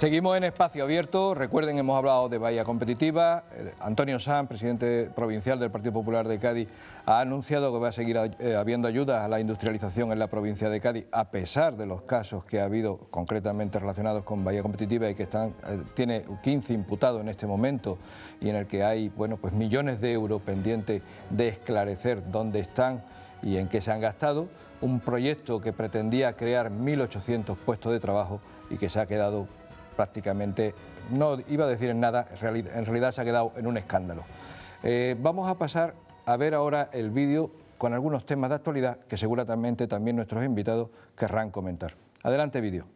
Seguimos en espacio abierto. Recuerden, hemos hablado de Bahía Competitiva. Antonio San, presidente provincial del Partido Popular de Cádiz, ha anunciado que va a seguir eh, habiendo ayudas a la industrialización en la provincia de Cádiz, a pesar de los casos que ha habido concretamente relacionados con Bahía Competitiva y que eh, tiene 15 imputados en este momento y en el que hay bueno, pues millones de euros pendientes de esclarecer dónde están y en qué se han gastado un proyecto que pretendía crear 1.800 puestos de trabajo y que se ha quedado prácticamente, no iba a decir en nada, en realidad se ha quedado en un escándalo. Eh, vamos a pasar a ver ahora el vídeo con algunos temas de actualidad que seguramente también nuestros invitados querrán comentar. Adelante vídeo.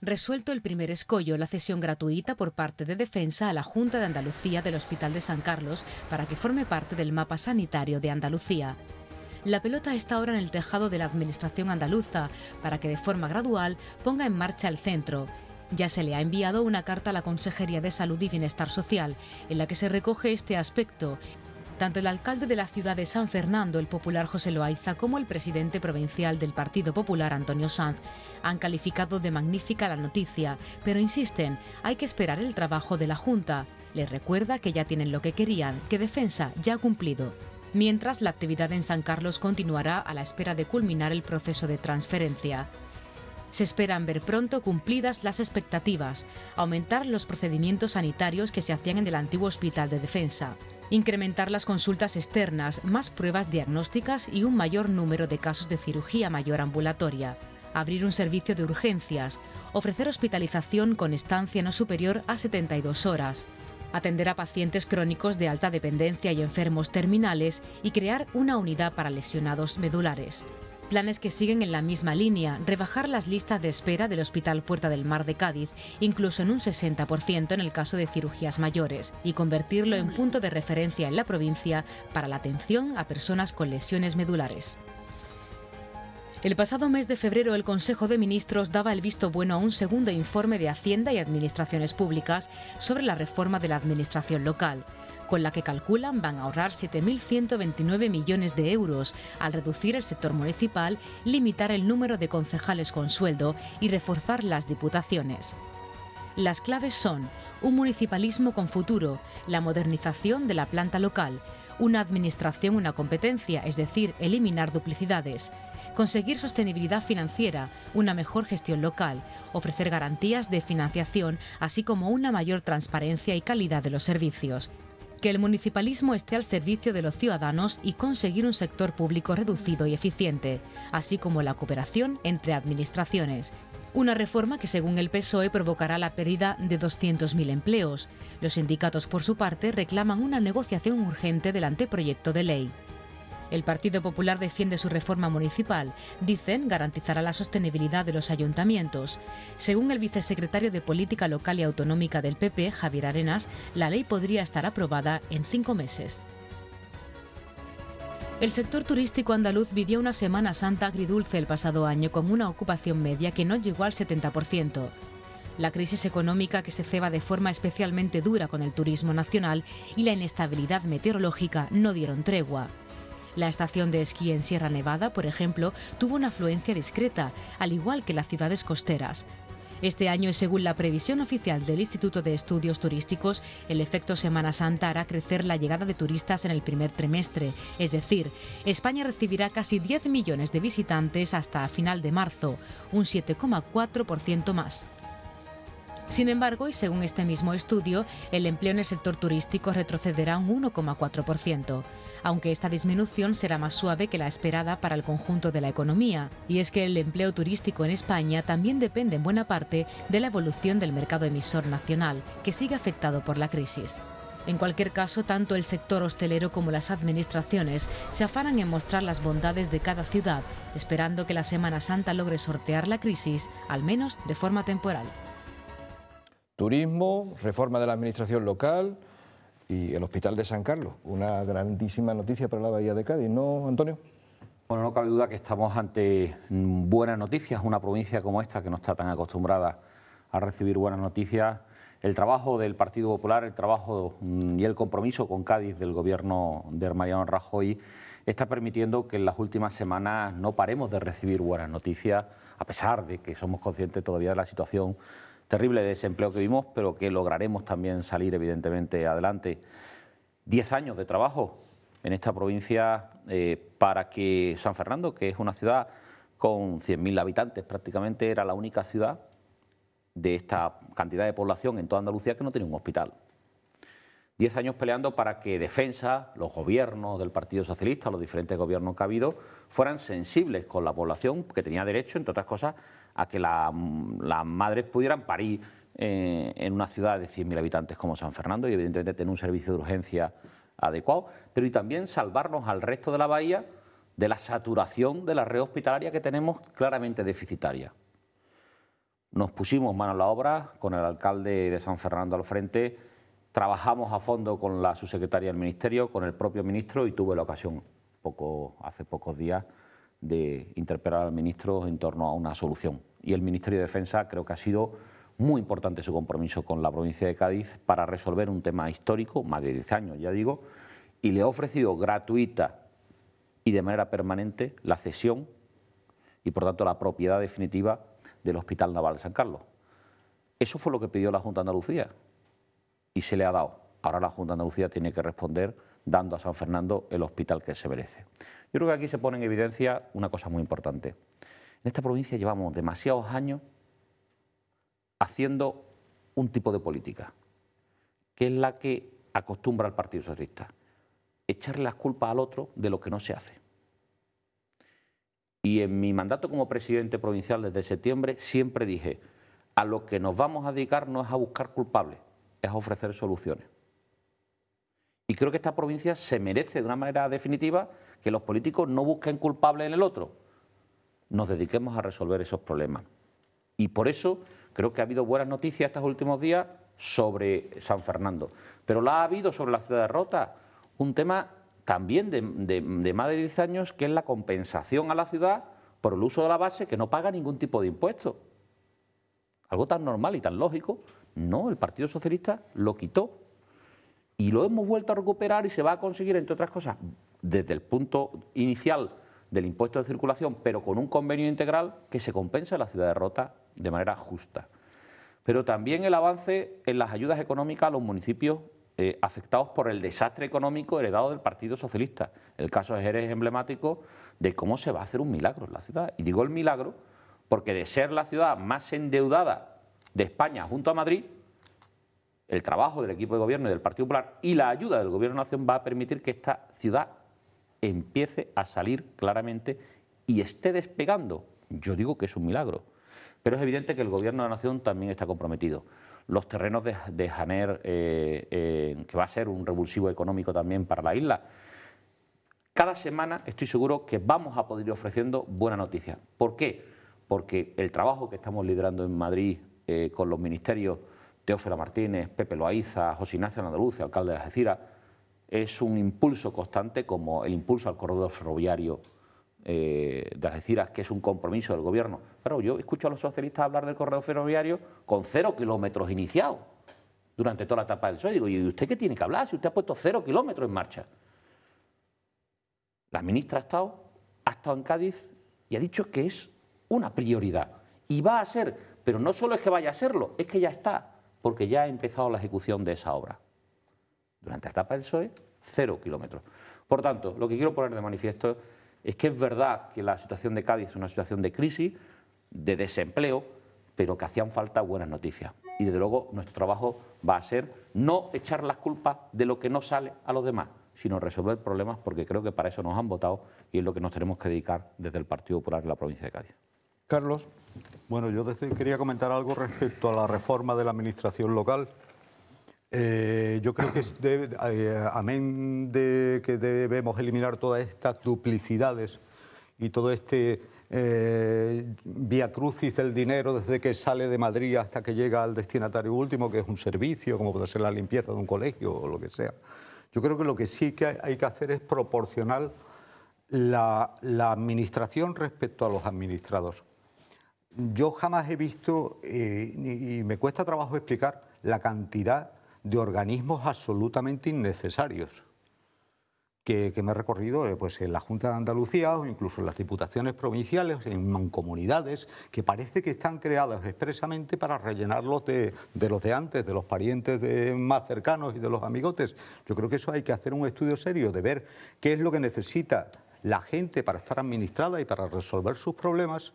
Resuelto el primer escollo, la cesión gratuita por parte de Defensa a la Junta de Andalucía del Hospital de San Carlos para que forme parte del mapa sanitario de Andalucía. La pelota está ahora en el tejado de la Administración andaluza para que de forma gradual ponga en marcha el centro ya se le ha enviado una carta a la Consejería de Salud y Bienestar Social, en la que se recoge este aspecto. Tanto el alcalde de la ciudad de San Fernando, el popular José Loaiza, como el presidente provincial del Partido Popular, Antonio Sanz, han calificado de magnífica la noticia, pero insisten, hay que esperar el trabajo de la Junta. Les recuerda que ya tienen lo que querían, que Defensa ya ha cumplido. Mientras, la actividad en San Carlos continuará a la espera de culminar el proceso de transferencia. Se esperan ver pronto cumplidas las expectativas, aumentar los procedimientos sanitarios que se hacían en el antiguo Hospital de Defensa, incrementar las consultas externas, más pruebas diagnósticas y un mayor número de casos de cirugía mayor ambulatoria, abrir un servicio de urgencias, ofrecer hospitalización con estancia no superior a 72 horas, atender a pacientes crónicos de alta dependencia y enfermos terminales y crear una unidad para lesionados medulares. Planes que siguen en la misma línea, rebajar las listas de espera del Hospital Puerta del Mar de Cádiz, incluso en un 60% en el caso de cirugías mayores, y convertirlo en punto de referencia en la provincia para la atención a personas con lesiones medulares. El pasado mes de febrero el Consejo de Ministros daba el visto bueno a un segundo informe de Hacienda y Administraciones Públicas sobre la reforma de la Administración local con la que calculan van a ahorrar 7.129 millones de euros al reducir el sector municipal, limitar el número de concejales con sueldo y reforzar las diputaciones. Las claves son un municipalismo con futuro, la modernización de la planta local, una administración una competencia, es decir, eliminar duplicidades, conseguir sostenibilidad financiera, una mejor gestión local, ofrecer garantías de financiación, así como una mayor transparencia y calidad de los servicios que el municipalismo esté al servicio de los ciudadanos y conseguir un sector público reducido y eficiente, así como la cooperación entre administraciones. Una reforma que, según el PSOE, provocará la pérdida de 200.000 empleos. Los sindicatos, por su parte, reclaman una negociación urgente del anteproyecto de ley. El Partido Popular defiende su reforma municipal. Dicen garantizará la sostenibilidad de los ayuntamientos. Según el vicesecretario de Política Local y Autonómica del PP, Javier Arenas, la ley podría estar aprobada en cinco meses. El sector turístico andaluz vivió una Semana Santa agridulce el pasado año con una ocupación media que no llegó al 70%. La crisis económica que se ceba de forma especialmente dura con el turismo nacional y la inestabilidad meteorológica no dieron tregua. La estación de esquí en Sierra Nevada, por ejemplo, tuvo una afluencia discreta, al igual que las ciudades costeras. Este año, según la previsión oficial del Instituto de Estudios Turísticos, el efecto Semana Santa hará crecer la llegada de turistas en el primer trimestre. Es decir, España recibirá casi 10 millones de visitantes hasta final de marzo, un 7,4% más. Sin embargo, y según este mismo estudio, el empleo en el sector turístico retrocederá un 1,4%, aunque esta disminución será más suave que la esperada para el conjunto de la economía. Y es que el empleo turístico en España también depende en buena parte de la evolución del mercado emisor nacional, que sigue afectado por la crisis. En cualquier caso, tanto el sector hostelero como las administraciones se afanan en mostrar las bondades de cada ciudad, esperando que la Semana Santa logre sortear la crisis, al menos de forma temporal turismo, reforma de la administración local y el Hospital de San Carlos. Una grandísima noticia para la Bahía de Cádiz, ¿no, Antonio? Bueno, no cabe duda que estamos ante mm, buenas noticias. Una provincia como esta, que no está tan acostumbrada a recibir buenas noticias, el trabajo del Partido Popular, el trabajo mm, y el compromiso con Cádiz del gobierno de Mariano Rajoy está permitiendo que en las últimas semanas no paremos de recibir buenas noticias, a pesar de que somos conscientes todavía de la situación terrible desempleo que vimos, pero que lograremos también salir evidentemente adelante. Diez años de trabajo en esta provincia eh, para que San Fernando, que es una ciudad con 100.000 habitantes prácticamente, era la única ciudad de esta cantidad de población en toda Andalucía que no tenía un hospital. Diez años peleando para que Defensa, los gobiernos del Partido Socialista, los diferentes gobiernos que ha habido, fueran sensibles con la población que tenía derecho, entre otras cosas, a que las madres pudieran parir eh, en una ciudad de 100.000 habitantes como San Fernando y evidentemente tener un servicio de urgencia adecuado, pero y también salvarnos al resto de la bahía de la saturación de la red hospitalaria que tenemos claramente deficitaria. Nos pusimos mano a la obra con el alcalde de San Fernando al frente Trabajamos a fondo con la subsecretaria del Ministerio, con el propio ministro y tuve la ocasión poco, hace pocos días de interpelar al ministro en torno a una solución. Y el Ministerio de Defensa creo que ha sido muy importante su compromiso con la provincia de Cádiz para resolver un tema histórico, más de 10 años ya digo, y le ha ofrecido gratuita y de manera permanente la cesión y por tanto la propiedad definitiva del Hospital Naval de San Carlos. Eso fue lo que pidió la Junta de Andalucía y se le ha dado. Ahora la Junta de Andalucía tiene que responder dando a San Fernando el hospital que se merece. Yo creo que aquí se pone en evidencia una cosa muy importante. En esta provincia llevamos demasiados años haciendo un tipo de política, que es la que acostumbra al Partido Socialista, echarle las culpas al otro de lo que no se hace. Y en mi mandato como presidente provincial desde septiembre siempre dije, a lo que nos vamos a dedicar no es a buscar culpables, es ofrecer soluciones. Y creo que esta provincia se merece de una manera definitiva que los políticos no busquen culpable en el otro. Nos dediquemos a resolver esos problemas. Y por eso creo que ha habido buenas noticias estos últimos días sobre San Fernando. Pero la ha habido sobre la ciudad de Rota, un tema también de, de más de 10 años, que es la compensación a la ciudad por el uso de la base que no paga ningún tipo de impuesto. Algo tan normal y tan lógico no, el Partido Socialista lo quitó y lo hemos vuelto a recuperar y se va a conseguir, entre otras cosas, desde el punto inicial del impuesto de circulación, pero con un convenio integral que se compensa a la ciudad de Rota de manera justa. Pero también el avance en las ayudas económicas a los municipios eh, afectados por el desastre económico heredado del Partido Socialista. El caso de Jerez es emblemático de cómo se va a hacer un milagro en la ciudad. Y digo el milagro porque de ser la ciudad más endeudada de España junto a Madrid, el trabajo del equipo de gobierno y del Partido Popular y la ayuda del Gobierno de Nación va a permitir que esta ciudad empiece a salir claramente y esté despegando. Yo digo que es un milagro, pero es evidente que el Gobierno de la Nación también está comprometido. Los terrenos de, Janer, eh, eh, que va a ser un revulsivo económico también para la isla, cada semana estoy seguro que vamos a poder ir ofreciendo buena noticia. ¿Por qué? Porque el trabajo que estamos liderando en Madrid, eh, con los ministerios Teófera Martínez, Pepe Loaiza, José Ignacio Andaluz, alcalde de Algeciras, es un impulso constante como el impulso al corredor ferroviario de eh, de Algeciras, que es un compromiso del gobierno. pero yo escucho a los socialistas hablar del corredor ferroviario con cero kilómetros iniciados durante toda la etapa del Y Digo, ¿y usted qué tiene que hablar si usted ha puesto cero kilómetros en marcha? La ministra ha estado, ha estado en Cádiz y ha dicho que es una prioridad y va a ser pero no solo es que vaya a serlo, es que ya está, porque ya ha empezado la ejecución de esa obra. Durante la etapa del PSOE, cero kilómetros. Por tanto, lo que quiero poner de manifiesto es que es verdad que la situación de Cádiz es una situación de crisis, de desempleo, pero que hacían falta buenas noticias. Y desde luego nuestro trabajo va a ser no echar las culpas de lo que no sale a los demás, sino resolver problemas porque creo que para eso nos han votado y es lo que nos tenemos que dedicar desde el Partido Popular en la provincia de Cádiz. Carlos. Bueno, yo quería comentar algo respecto a la reforma de la administración local. Eh, yo creo que eh, amén de que debemos eliminar todas estas duplicidades y todo este eh, vía crucis del dinero desde que sale de Madrid hasta que llega al destinatario último, que es un servicio, como puede ser la limpieza de un colegio o lo que sea. Yo creo que lo que sí que hay que hacer es proporcionar la, la administración respecto a los administrados yo jamás he visto, eh, y me cuesta trabajo explicar, la cantidad de organismos absolutamente innecesarios que, me he recorrido eh, pues en la Junta de Andalucía o incluso en las diputaciones provinciales, en comunidades que parece que están creadas expresamente para rellenarlos de, los de antes, de los parientes más cercanos y de los amigotes. Yo creo que eso hay que hacer un estudio serio de ver qué es lo que necesita la gente para estar administrada y para resolver sus problemas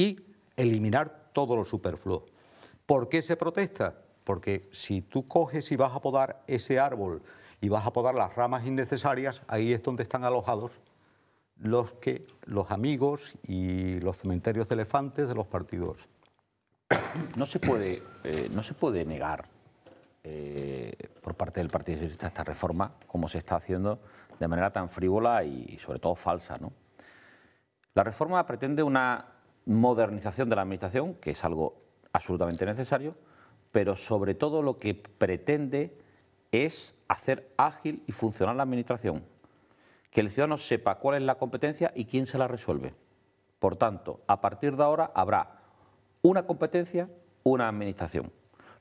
y eliminar todo lo superfluo. ¿Por qué se protesta? Porque si tú coges y vas a podar ese árbol y vas a podar las ramas innecesarias, ahí es donde están alojados los que los amigos y los cementerios de elefantes de los partidos. No se puede, eh, no se puede negar eh, por parte del Partido Socialista esta reforma, como se está haciendo de manera tan frívola y, sobre todo falsa. ¿no? La reforma pretende una modernización de la Administración, que es algo absolutamente necesario, pero sobre todo lo que pretende es hacer ágil y funcional la Administración, que el ciudadano sepa cuál es la competencia y quién se la resuelve. Por tanto, a partir de ahora habrá una competencia, una Administración.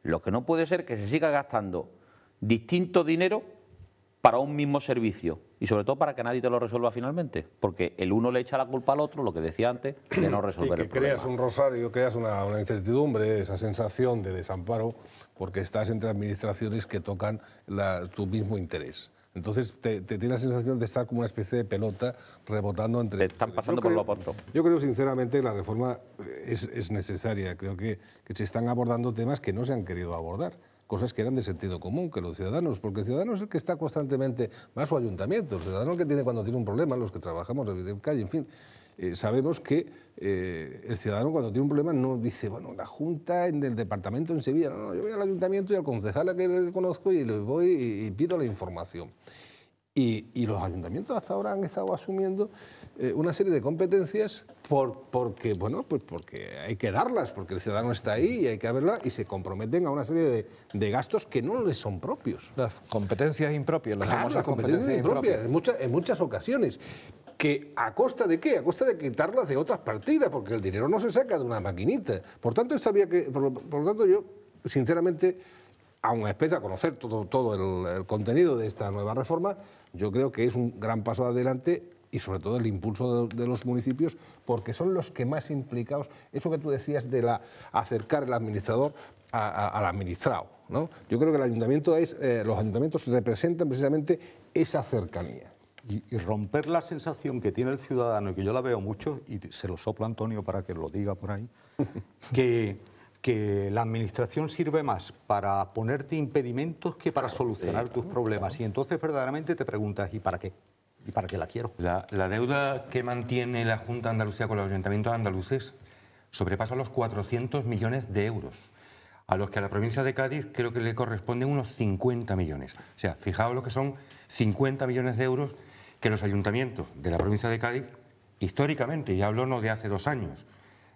Lo que no puede ser que se siga gastando distinto dinero para un mismo servicio y sobre todo para que nadie te lo resuelva finalmente, porque el uno le echa la culpa al otro, lo que decía antes, de no resolver y que el problema. creas un rosario, creas una, incertidumbre, esa sensación de desamparo, porque estás entre administraciones que tocan tu mismo interés. Entonces te, te, tiene la sensación de estar como una especie de pelota rebotando entre... están pasando por lo pronto. Yo creo sinceramente que la reforma es, necesaria. Creo que se están abordando temas que no se han querido abordar cosas que eran de sentido común, que los ciudadanos, porque el ciudadano es el que está constantemente, más su ayuntamiento, el ciudadano que tiene cuando tiene un problema, los que trabajamos en calle, en fin, eh, sabemos que eh, el ciudadano cuando tiene un problema no dice, bueno, la Junta en el departamento en Sevilla, no, yo voy al ayuntamiento y al concejal a que conozco y le voy y, pido la información. Y, los ayuntamientos hasta ahora han estado asumiendo eh, una serie de competencias por, porque, bueno, pues porque hay que darlas, porque el ciudadano está ahí y hay que haberlas y se comprometen a una serie de, gastos que no les son propios. Las competencias impropias, las claro, famosas competencias, impropias, En, muchas, en muchas ocasiones. Que, ¿A costa de qué? A costa de quitarlas de otras partidas, porque el dinero no se saca de una maquinita. Por tanto, esto había que, por, lo tanto yo, sinceramente, aún a de conocer todo, todo el contenido de esta nueva reforma, yo creo que es un gran paso adelante y sobre todo el impulso de, los municipios, porque son los que más implicados, eso que tú decías de la, acercar el administrador al administrado. ¿no? Yo creo que el ayuntamiento es, eh, los ayuntamientos representan precisamente esa cercanía. Y, romper la sensación que tiene el ciudadano, y que yo la veo mucho, y se lo sopla Antonio para que lo diga por ahí, que, que la administración sirve más para ponerte impedimentos que para solucionar tus problemas. Y entonces verdaderamente te preguntas, ¿y para qué? ¿Y para qué la quiero? La, deuda que mantiene la Junta de Andalucía con los ayuntamientos andaluces sobrepasa los 400 millones de euros, a los que a la provincia de Cádiz creo que le corresponden unos 50 millones. O sea, fijaos lo que son 50 millones de euros que los ayuntamientos de la provincia de Cádiz, históricamente, y hablo no de hace dos años,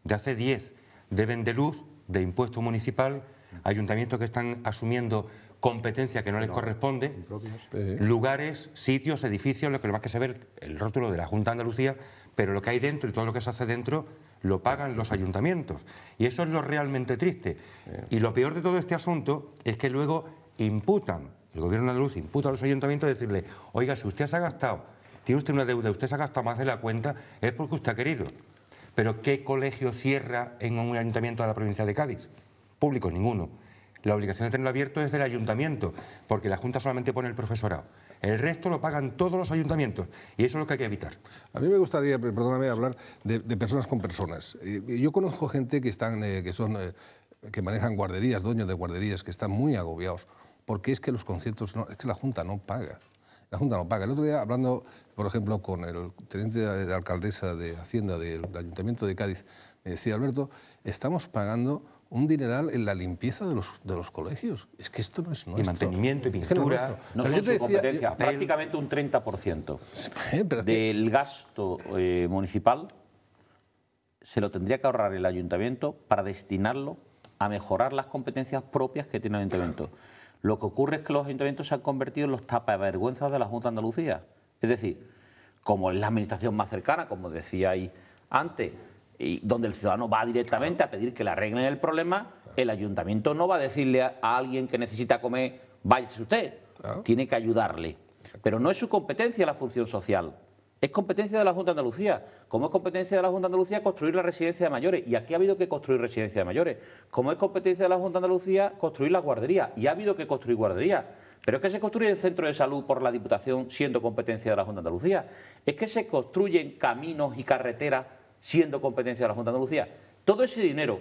de hace diez, deben de luz, de impuesto municipal, ayuntamientos que están asumiendo competencia que no les corresponde, lugares, sitios, edificios, lo que más que se ve el rótulo de la Junta de Andalucía, pero lo que hay dentro y todo lo que se hace dentro lo pagan los ayuntamientos. Y eso es lo realmente triste. Y lo peor de todo este asunto es que luego imputan, el gobierno de Andalucía imputa a los ayuntamientos a decirle, oiga, si usted se ha gastado, tiene usted una deuda, usted se ha gastado más de la cuenta, es porque usted ha querido. Pero ¿qué colegio cierra en un ayuntamiento de la provincia de Cádiz? ...público, ninguno. La obligación de tenerlo abierto es del ayuntamiento, porque la Junta solamente pone el profesorado. El resto lo pagan todos los ayuntamientos y eso es lo que hay que evitar. A mí me gustaría, perdóname, hablar de, personas con personas. Eh, yo conozco gente que, están, eh, que, son, eh, que manejan guarderías, dueños de guarderías, que están muy agobiados, porque es que los conciertos, no, es que la Junta no paga. La Junta no paga. El otro día, hablando, por ejemplo, con el teniente de alcaldesa de Hacienda del Ayuntamiento de Cádiz, me decía, Alberto, estamos pagando un dineral en la limpieza de los, colegios. Es que esto no es nuestro. Y mantenimiento y pintura. No, son competencia. prácticamente un 30% del gasto eh, municipal se lo tendría que ahorrar el ayuntamiento para destinarlo a mejorar las competencias propias que tiene el ayuntamiento. Lo que ocurre es que los ayuntamientos se han convertido en los tapavergüenzas de la Junta de Andalucía. Es decir, como es la administración más cercana, como decía ahí antes, donde el ciudadano va directamente a pedir que le arreglen el problema, el ayuntamiento no va a decirle a, alguien que necesita comer, váyase usted, tiene que ayudarle. Pero no es su competencia la función social, es competencia de la Junta de Andalucía. Como es competencia de la Junta de Andalucía construir la residencia de mayores, y aquí ha habido que construir residencia de mayores. Como es competencia de la Junta de Andalucía construir la guardería, y ha habido que construir guardería. Pero es que se construye el centro de salud por la Diputación siendo competencia de la Junta de Andalucía. Es que se construyen caminos y carreteras siendo competencia de la Junta de Andalucía. Todo ese dinero,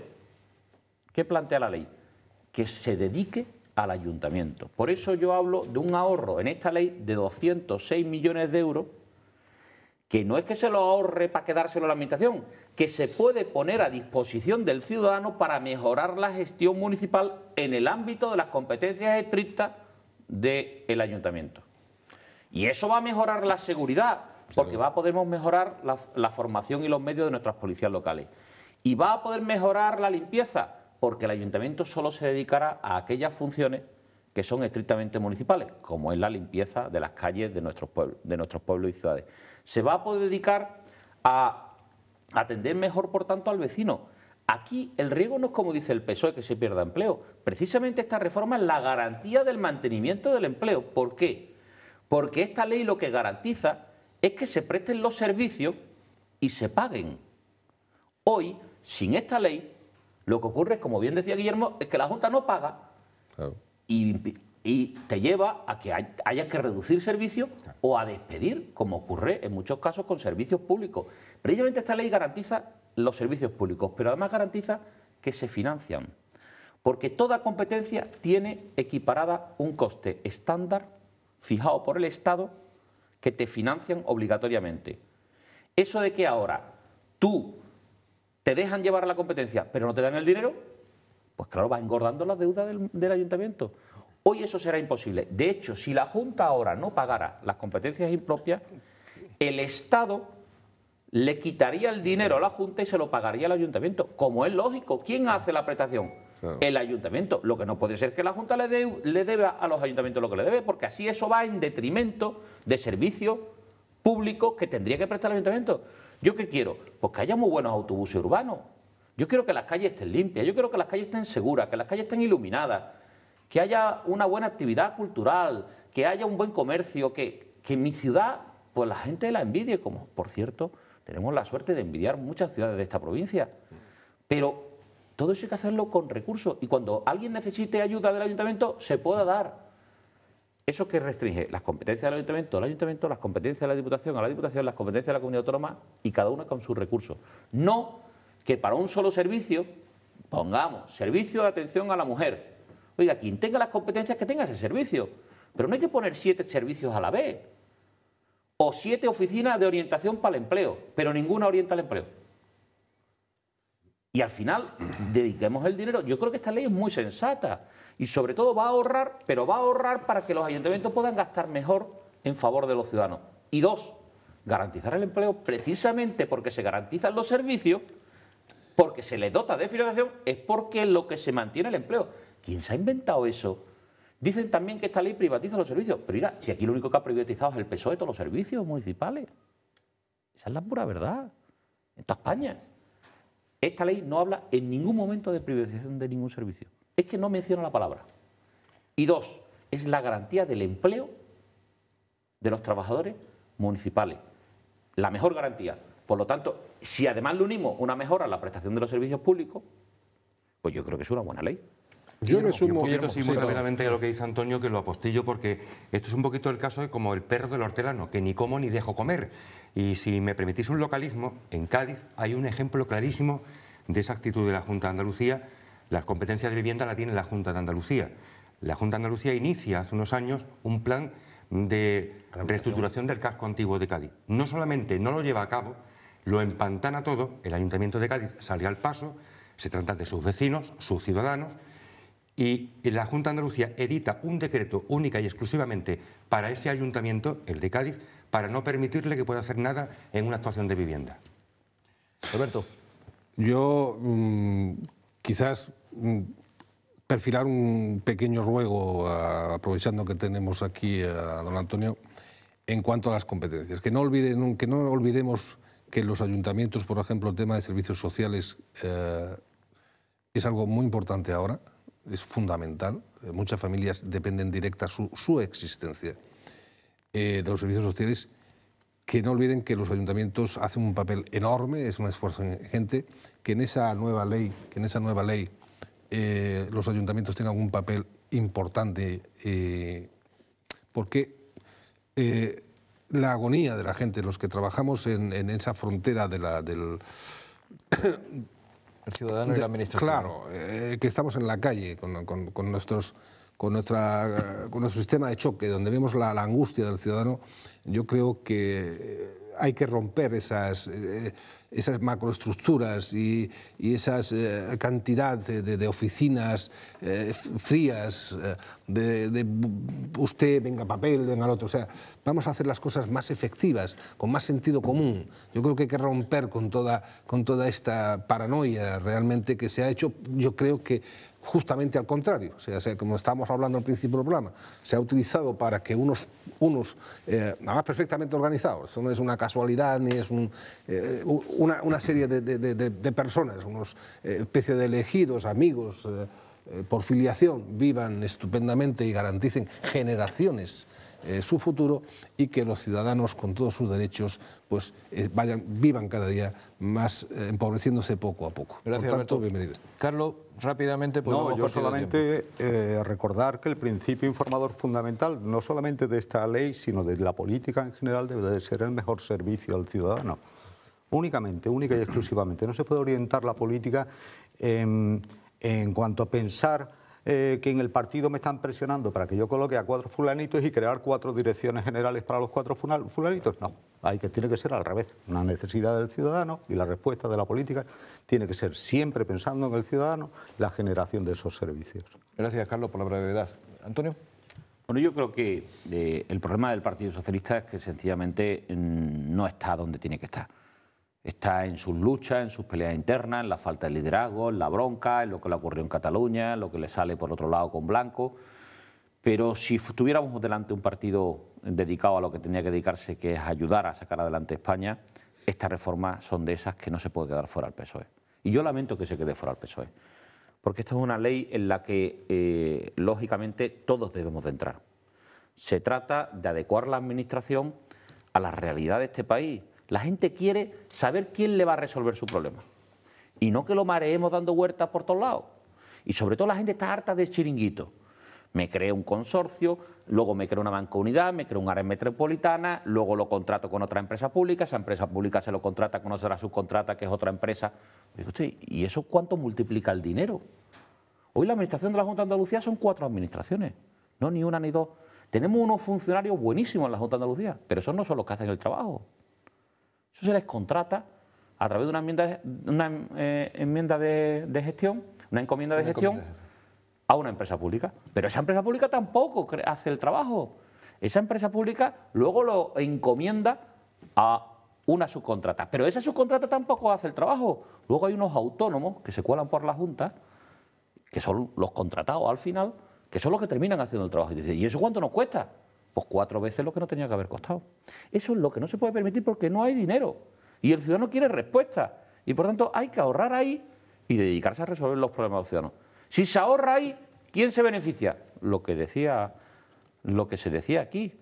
¿qué plantea la ley? Que se dedique al ayuntamiento. Por eso yo hablo de un ahorro en esta ley de 206 millones de euros, que no es que se lo ahorre para quedárselo a la administración, que se puede poner a disposición del ciudadano para mejorar la gestión municipal en el ámbito de las competencias estrictas del ayuntamiento. Y eso va a mejorar la seguridad, porque va a poder mejorar la, formación y los medios de nuestras policías locales. Y va a poder mejorar la limpieza, porque el ayuntamiento solo se dedicará a aquellas funciones que son estrictamente municipales, como es la limpieza de las calles de nuestros pueblos, de nuestros pueblos y ciudades. Se va a poder dedicar a atender mejor, por tanto, al vecino. Aquí el riesgo no es como dice el PSOE, que se pierda empleo. Precisamente esta reforma es la garantía del mantenimiento del empleo. ¿Por qué? Porque esta ley lo que garantiza es que se presten los servicios y se paguen. Hoy, sin esta ley, lo que ocurre es, como bien decía Guillermo, es que la Junta no paga y, te lleva a que haya que reducir servicios o a despedir, como ocurre en muchos casos con servicios públicos. Precisamente esta ley garantiza los servicios públicos, pero además garantiza que se financian. Porque toda competencia tiene equiparada un coste estándar fijado por el Estado que te financian obligatoriamente. Eso de que ahora tú te dejan llevar a la competencia, pero no te dan el dinero, pues claro, va engordando las deudas del, del ayuntamiento. Hoy eso será imposible. De hecho, si la Junta ahora no pagara las competencias impropias, el Estado le quitaría el dinero a la Junta y se lo pagaría al ayuntamiento, como es lógico. ¿Quién hace la prestación? el ayuntamiento. Lo que no puede ser que la Junta le, de, le deba a los ayuntamientos lo que le debe, porque así eso va en detrimento de servicios públicos que tendría que prestar el ayuntamiento. ¿Yo qué quiero? Pues que haya muy buenos autobuses urbanos. Yo quiero que las calles estén limpias, yo quiero que las calles estén seguras, que las calles estén iluminadas, que haya una buena actividad cultural, que haya un buen comercio, que, que mi ciudad, pues la gente la envidie, como por cierto tenemos la suerte de envidiar muchas ciudades de esta provincia. Pero todo eso hay que hacerlo con recursos y cuando alguien necesite ayuda del ayuntamiento, se pueda dar. Eso que restringe las competencias del ayuntamiento al ayuntamiento, las competencias de la diputación a la diputación, las competencias de la comunidad autónoma y cada una con sus recursos. No que para un solo servicio pongamos servicio de atención a la mujer. Oiga, quien tenga las competencias que tenga ese servicio. Pero no hay que poner siete servicios a la vez o siete oficinas de orientación para el empleo, pero ninguna orienta al empleo. Y al final, dediquemos el dinero. Yo creo que esta ley es muy sensata y sobre todo va a ahorrar, pero va a ahorrar para que los ayuntamientos puedan gastar mejor en favor de los ciudadanos. Y dos, garantizar el empleo precisamente porque se garantizan los servicios, porque se les dota de financiación, es porque es lo que se mantiene el empleo. ¿Quién se ha inventado eso? Dicen también que esta ley privatiza los servicios. Pero mira, si aquí lo único que ha privatizado es el PSOE, todos los servicios municipales. Esa es la pura verdad. En toda España. Esta ley no habla en ningún momento de privatización de ningún servicio. Es que no menciona la palabra. Y dos, es la garantía del empleo de los trabajadores municipales. La mejor garantía. Por lo tanto, si además le unimos una mejora a la prestación de los servicios públicos, pues yo creo que es una buena ley. Yo me sumo. muy rápidamente a lo que dice Antonio, que lo apostillo, porque esto es un poquito el caso de como el perro del hortelano, que ni como ni dejo comer. Y si me permitís un localismo, en Cádiz hay un ejemplo clarísimo de esa actitud de la Junta de Andalucía. Las competencias de vivienda la tiene la Junta de Andalucía. La Junta de Andalucía inicia hace unos años un plan de reestructuración del casco antiguo de Cádiz. No solamente no lo lleva a cabo, lo empantana todo, el Ayuntamiento de Cádiz sale al paso, se trata de sus vecinos, sus ciudadanos, y la Junta de Andalucía edita un decreto única y exclusivamente para ese ayuntamiento, el de Cádiz, para no permitirle que pueda hacer nada en una actuación de vivienda. Roberto. Yo mm, quizás mm, perfilar un pequeño ruego, aprovechando que tenemos aquí a don Antonio, en cuanto a las competencias. Que no, olviden, que no olvidemos que los ayuntamientos, por ejemplo, el tema de servicios sociales eh, es algo muy importante ahora es fundamental. Eh, muchas familias dependen directa su, su existencia eh, de los servicios sociales, que no olviden que los ayuntamientos hacen un papel enorme, es un esfuerzo ingente, que en esa nueva ley, que en esa nueva ley eh, los ayuntamientos tengan un papel importante, porque la agonía de la gente, los que trabajamos en, esa frontera de la, del, el ciudadano y la administración. Claro, eh, que estamos en la calle con, nuestros, con, nuestra, con nuestro sistema de choque, donde vemos la angustia del ciudadano, yo creo que hay que romper esas, eh, esas macroestructuras y, y esa eh, cantidad de, oficinas eh, frías, de, usted venga papel, venga el otro. O sea, vamos a hacer las cosas más efectivas, con más sentido común. Yo creo que hay que romper con toda, con toda esta paranoia realmente que se ha hecho. Yo creo que justamente al contrario. O sea, como estábamos hablando al principio del programa, se ha utilizado para que unos, unos eh, además perfectamente organizados, eso no es una casualidad ni es eh, una, una, serie de, personas, unos eh, especie de elegidos, amigos, eh, por filiación, vivan estupendamente y garanticen generaciones eh, su futuro y que los ciudadanos con todos sus derechos pues eh, vayan, vivan cada día más eh, empobreciéndose poco a poco. Gracias, Por bienvenido. Carlos, rápidamente. podemos no, yo solamente recordar que el principio informador fundamental, no solamente de esta ley, sino de la política en general, debe de ser el mejor servicio al ciudadano. Únicamente, única y exclusivamente. No se puede orientar la política en cuanto a pensar eh, que en el partido me están presionando para que yo coloque a cuatro fulanitos y crear cuatro direcciones generales para los cuatro fulanitos. No, hay que, tiene que ser al revés. Una necesidad del ciudadano y la respuesta de la política tiene que ser siempre pensando en el ciudadano la generación de esos servicios. Gracias, Carlos, por la brevedad. Antonio. Bueno, yo creo que eh, el problema del Partido Socialista es que sencillamente mm, no está donde tiene que estar está en sus luchas, en sus peleas internas, en la falta de liderazgo, en la bronca, en lo que le ocurrió en Cataluña, en lo que le sale por otro lado con Blanco. Pero si tuviéramos delante un partido dedicado a lo que tenía que dedicarse, que es ayudar a sacar adelante España, estas reformas son de esas que no se puede quedar fuera del PSOE. Y yo lamento que se quede fuera el PSOE, porque esta es una ley en la que, eh, lógicamente, todos debemos de entrar. Se trata de adecuar la Administración a la realidad de este país, la gente quiere saber quién le va a resolver su problema. Y no que lo mareemos dando vueltas por todos lados. Y sobre todo la gente está harta de chiringuito. Me creo un consorcio, luego me creo una banca unidad, me creo un área metropolitana, luego lo contrato con otra empresa pública, esa empresa pública se lo contrata con otra subcontrata, que es otra empresa. ¿y eso cuánto multiplica el dinero? Hoy la administración de la Junta de Andalucía son cuatro administraciones, no ni una ni dos. Tenemos unos funcionarios buenísimos en la Junta de Andalucía, pero esos no son los que hacen el trabajo. Eso se les contrata a través de una enmienda, eh, de, gestión, una encomienda de gestión a una empresa pública. Pero esa empresa pública tampoco hace el trabajo. Esa empresa pública luego lo encomienda a una subcontrata. Pero esa subcontrata tampoco hace el trabajo. Luego hay unos autónomos que se cuelan por la Junta, que son los contratados al final, que son los que terminan haciendo el trabajo. Y dicen, ¿y eso cuánto nos cuesta? pues cuatro veces lo que no tenía que haber costado. Eso es lo que no se puede permitir porque no hay dinero y el ciudadano quiere respuesta. y por tanto hay que ahorrar ahí y dedicarse a resolver los problemas de los Si se ahorra ahí, ¿quién se beneficia? Lo que decía, lo que se decía aquí,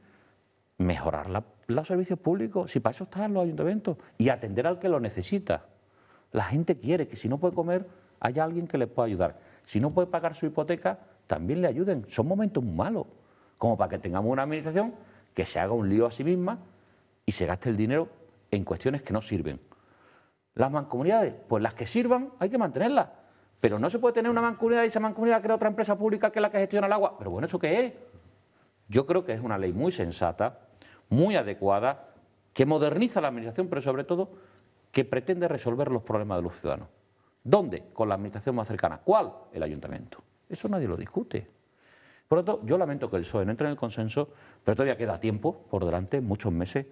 mejorar los servicios públicos, si para eso están los ayuntamientos y atender al que lo necesita. La gente quiere que si no puede comer haya alguien que le pueda ayudar. Si no puede pagar su hipoteca, también le ayuden. Son momentos malos como para que tengamos una administración que se haga un lío a sí misma y se gaste el dinero en cuestiones que no sirven. Las mancomunidades, pues las que sirvan hay que mantenerlas, pero no se puede tener una mancomunidad y esa mancomunidad crea otra empresa pública que es la que gestiona el agua. Pero bueno, ¿eso qué es? Yo creo que es una ley muy sensata, muy adecuada, que moderniza la administración, pero sobre todo que pretende resolver los problemas de los ciudadanos. ¿Dónde? Con la administración más cercana. ¿Cuál? El ayuntamiento. Eso nadie lo discute. Por lo tanto, yo lamento que el PSOE no entre en el consenso, pero todavía queda tiempo por delante, muchos meses,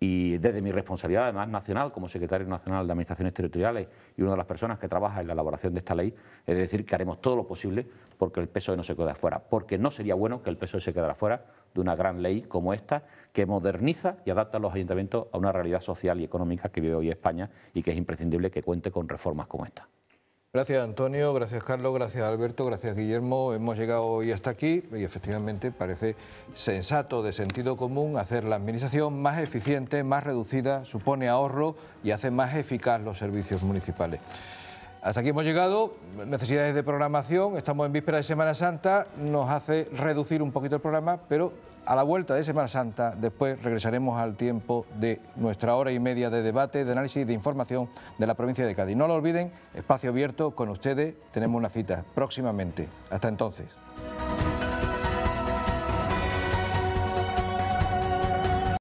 y desde mi responsabilidad, además nacional, como secretario nacional de Administraciones Territoriales y una de las personas que trabaja en la elaboración de esta ley, es decir, que haremos todo lo posible porque el PSOE no se quede afuera, porque no sería bueno que el PSOE se quedara fuera de una gran ley como esta, que moderniza y adapta a los ayuntamientos a una realidad social y económica que vive hoy España y que es imprescindible que cuente con reformas como esta. Gracias Antonio, gracias Carlos, gracias Alberto, gracias Guillermo. Hemos llegado hoy hasta aquí y efectivamente parece sensato, de sentido común, hacer la administración más eficiente, más reducida, supone ahorro y hace más eficaz los servicios municipales. Hasta aquí hemos llegado, necesidades de programación, estamos en víspera de Semana Santa, nos hace reducir un poquito el programa, pero a la vuelta de Semana Santa, después regresaremos al tiempo de nuestra hora y media de debate, de análisis de información de la provincia de Cádiz. No lo olviden, espacio abierto con ustedes, tenemos una cita próximamente. Hasta entonces.